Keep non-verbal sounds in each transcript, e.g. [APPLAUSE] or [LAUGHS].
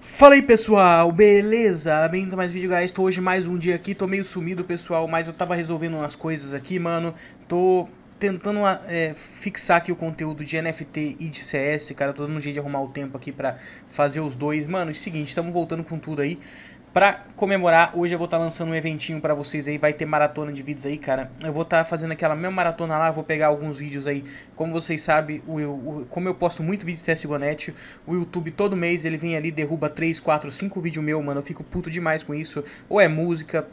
Fala aí pessoal, beleza? Bem-vindo a mais um vídeo, guys. Tô hoje mais um dia aqui, tô meio sumido, pessoal, mas eu tava resolvendo umas coisas aqui, mano. Tô tentando ah, é, fixar aqui o conteúdo de NFT e de CS, cara. Tô dando um jeito de arrumar o tempo aqui pra fazer os dois. Mano, é o seguinte, estamos voltando com tudo aí. Pra comemorar, hoje eu vou estar tá lançando um eventinho pra vocês aí, vai ter maratona de vídeos aí, cara. Eu vou estar tá fazendo aquela mesma maratona lá, vou pegar alguns vídeos aí. Como vocês sabem, o, o, como eu posto muito vídeo de CSGONET, o YouTube todo mês ele vem ali, derruba 3, 4, 5 vídeos meu, mano. Eu fico puto demais com isso. Ou é música,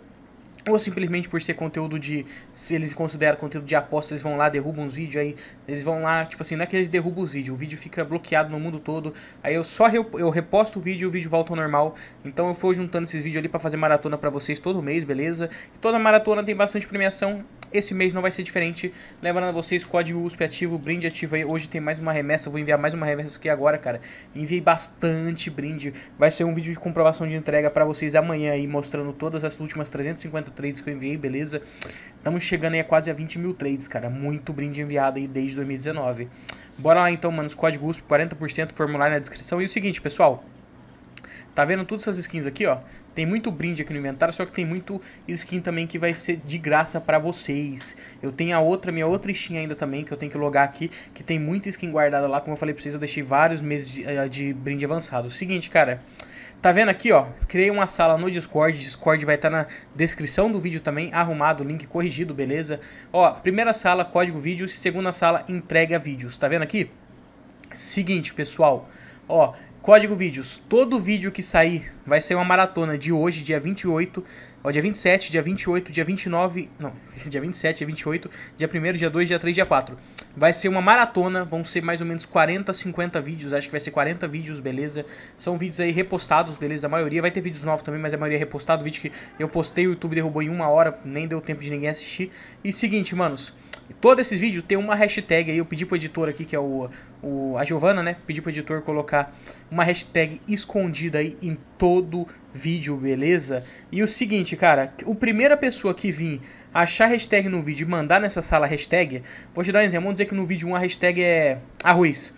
ou simplesmente por ser conteúdo de. Se eles consideram conteúdo de aposta, eles vão lá, derrubam os vídeos, aí eles vão lá, tipo assim, não é que eles derrubam os vídeos, o vídeo fica bloqueado no mundo todo. Aí eu só re, eu reposto o vídeo e o vídeo volta ao normal. Então eu vou juntando esses vídeos ali para fazer maratona para vocês todo mês, beleza? E toda maratona tem bastante premiação. Esse mês não vai ser diferente. Lembrando a vocês, código USP ativo, brinde ativo aí. Hoje tem mais uma remessa, vou enviar mais uma remessa aqui agora, cara. Enviei bastante brinde. Vai ser um vídeo de comprovação de entrega para vocês amanhã aí, mostrando todas as últimas 350 trades que eu enviei, beleza? Estamos chegando aí a quase a 20 mil trades, cara. Muito brinde enviado aí desde 2019. Bora lá então, mano. Código USP, 40%, formulário na descrição. E o seguinte, pessoal. Tá vendo todas essas skins aqui, ó? Tem muito brinde aqui no inventário, só que tem muito skin também que vai ser de graça pra vocês. Eu tenho a outra, minha outra Steam ainda também, que eu tenho que logar aqui, que tem muita skin guardada lá. Como eu falei pra vocês, eu deixei vários meses de, eh, de brinde avançado. O seguinte, cara... Tá vendo aqui, ó? Criei uma sala no Discord. Discord vai estar tá na descrição do vídeo também, arrumado, link corrigido, beleza? Ó, primeira sala, código vídeos. Segunda sala, entrega vídeos. Tá vendo aqui? Seguinte, pessoal. Ó, Código Vídeos. Todo vídeo que sair vai ser uma maratona de hoje, dia 28, ó, dia 27, dia 28, dia 29, não, [LAUGHS] dia 27, dia 28, dia 1 dia 2, dia 3, dia 4. Vai ser uma maratona, vão ser mais ou menos 40, 50 vídeos, acho que vai ser 40 vídeos, beleza? São vídeos aí repostados, beleza? A maioria vai ter vídeos novos também, mas a maioria é repostado, vídeo que eu postei, o YouTube derrubou em uma hora, nem deu tempo de ninguém assistir. E seguinte, manos, Todo todos esses vídeos tem uma hashtag aí. Eu pedi pro editor aqui, que é o, o a Giovana, né? Pedi pro editor colocar uma hashtag escondida aí em todo vídeo, beleza? E o seguinte, cara, o primeira pessoa que vir achar hashtag no vídeo e mandar nessa sala hashtag, vou te dar um exemplo. Vamos dizer que no vídeo 1 a hashtag é arroz.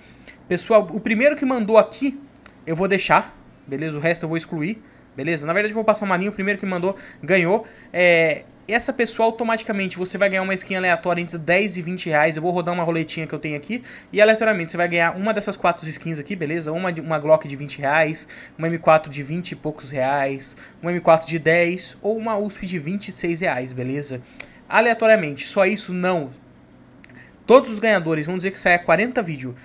Pessoal, o primeiro que mandou aqui, eu vou deixar, beleza? O resto eu vou excluir. Beleza? Na verdade, eu vou passar o Marinho, o primeiro que mandou ganhou. É, essa pessoa automaticamente você vai ganhar uma skin aleatória entre 10 e 20 reais. Eu vou rodar uma roletinha que eu tenho aqui e aleatoriamente você vai ganhar uma dessas quatro skins aqui, beleza? Uma, uma Glock de 20 reais, uma M4 de 20 e poucos reais, uma M4 de 10 ou uma USP de 26 reais, beleza? Aleatoriamente, só isso não. Todos os ganhadores, vão dizer que sai a 40 vídeos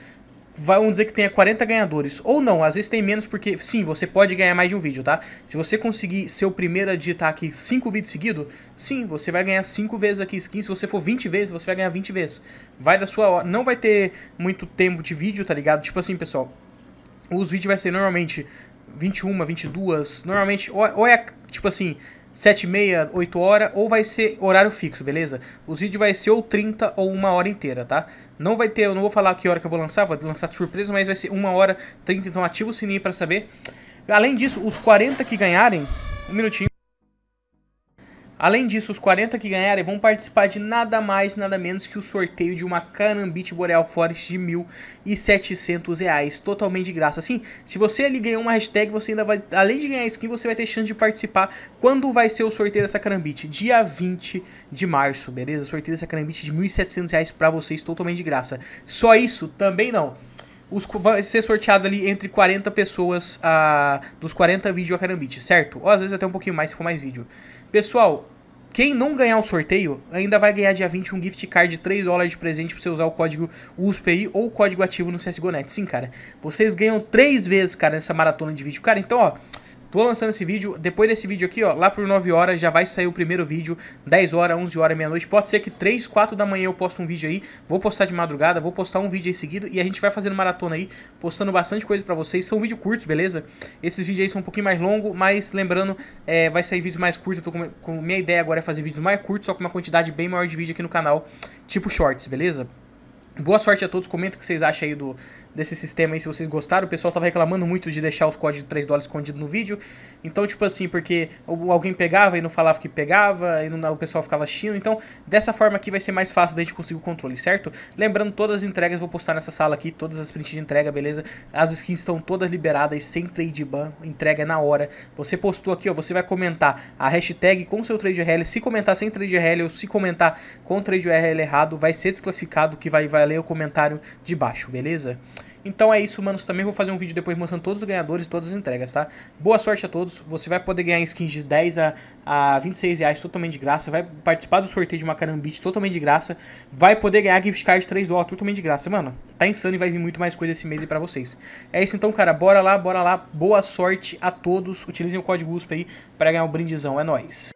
vamos dizer que tenha 40 ganhadores. Ou não, às vezes tem menos porque, sim, você pode ganhar mais de um vídeo, tá? Se você conseguir ser o primeiro a digitar aqui 5 vídeos seguidos, sim, você vai ganhar 5 vezes aqui skin. Se você for 20 vezes, você vai ganhar 20 vezes. Vai da sua hora. Não vai ter muito tempo de vídeo, tá ligado? Tipo assim, pessoal, os vídeos vai ser normalmente 21, 22, normalmente, ou, ou é, tipo assim... 7 e meia, 8 horas, ou vai ser horário fixo, beleza? Os vídeos vai ser ou 30 ou uma hora inteira, tá? Não vai ter, eu não vou falar que hora que eu vou lançar, vou lançar de surpresa, mas vai ser uma hora 30, então ativa o sininho pra saber. Além disso, os 40 que ganharem, um minutinho. Além disso, os 40 que ganharem vão participar de nada mais, nada menos que o sorteio de uma Canambit Boreal Forest de R$ 1.700, totalmente de graça. Assim, se você ali ganhou uma hashtag, você ainda vai, além de ganhar skin, você vai ter chance de participar. Quando vai ser o sorteio dessa Canambit? Dia 20 de março, beleza? O sorteio dessa Canambit de R$ 1.700 para vocês, totalmente de graça. Só isso? Também não os, vai ser sorteado ali entre 40 pessoas a dos 40 vídeos a Carambit, certo? Ou às vezes até um pouquinho mais se for mais vídeo. Pessoal, quem não ganhar o sorteio ainda vai ganhar dia 20 um gift card de 3 dólares de presente pra você usar o código USPI ou o código ativo no CSGONET. Sim, cara. Vocês ganham 3 vezes, cara, nessa maratona de vídeo. Cara, então, ó. Tô lançando esse vídeo, depois desse vídeo aqui, ó, lá por 9 horas já vai sair o primeiro vídeo, 10 horas, 11 horas, meia-noite. Pode ser que 3, 4 da manhã eu poste um vídeo aí, vou postar de madrugada, vou postar um vídeo aí seguido e a gente vai fazendo maratona aí, postando bastante coisa pra vocês. São vídeos curtos, beleza? Esses vídeos aí são um pouquinho mais longos, mas lembrando, é, vai sair vídeos mais curtos. Eu tô com, com minha ideia agora é fazer vídeos mais curtos, só com uma quantidade bem maior de vídeo aqui no canal, tipo shorts, beleza? Boa sorte a todos, comenta o que vocês acham aí do, desse sistema aí, se vocês gostaram. O pessoal tava reclamando muito de deixar os códigos de 3 dólares escondido no vídeo. Então, tipo assim, porque alguém pegava e não falava que pegava, e não, o pessoal ficava xingando. Então, dessa forma aqui vai ser mais fácil da gente conseguir o controle, certo? Lembrando, todas as entregas vou postar nessa sala aqui, todas as prints de entrega, beleza? As skins estão todas liberadas, sem trade ban, entrega na hora. Você postou aqui, ó, você vai comentar a hashtag com seu trade URL. Se comentar sem trade URL ou se comentar com trade URL errado, vai ser desclassificado, que vai valer ler o comentário de baixo, beleza? Então é isso, manos. Também vou fazer um vídeo depois mostrando todos os ganhadores todas as entregas, tá? Boa sorte a todos. Você vai poder ganhar skins de 10 a, a 26 reais totalmente de graça. Vai participar do sorteio de uma carambite totalmente de graça. Vai poder ganhar gift card 3 dólares totalmente de graça. Mano, tá insano e vai vir muito mais coisa esse mês aí pra vocês. É isso então, cara. Bora lá, bora lá. Boa sorte a todos. Utilizem o código USP aí pra ganhar um brindezão. É nóis.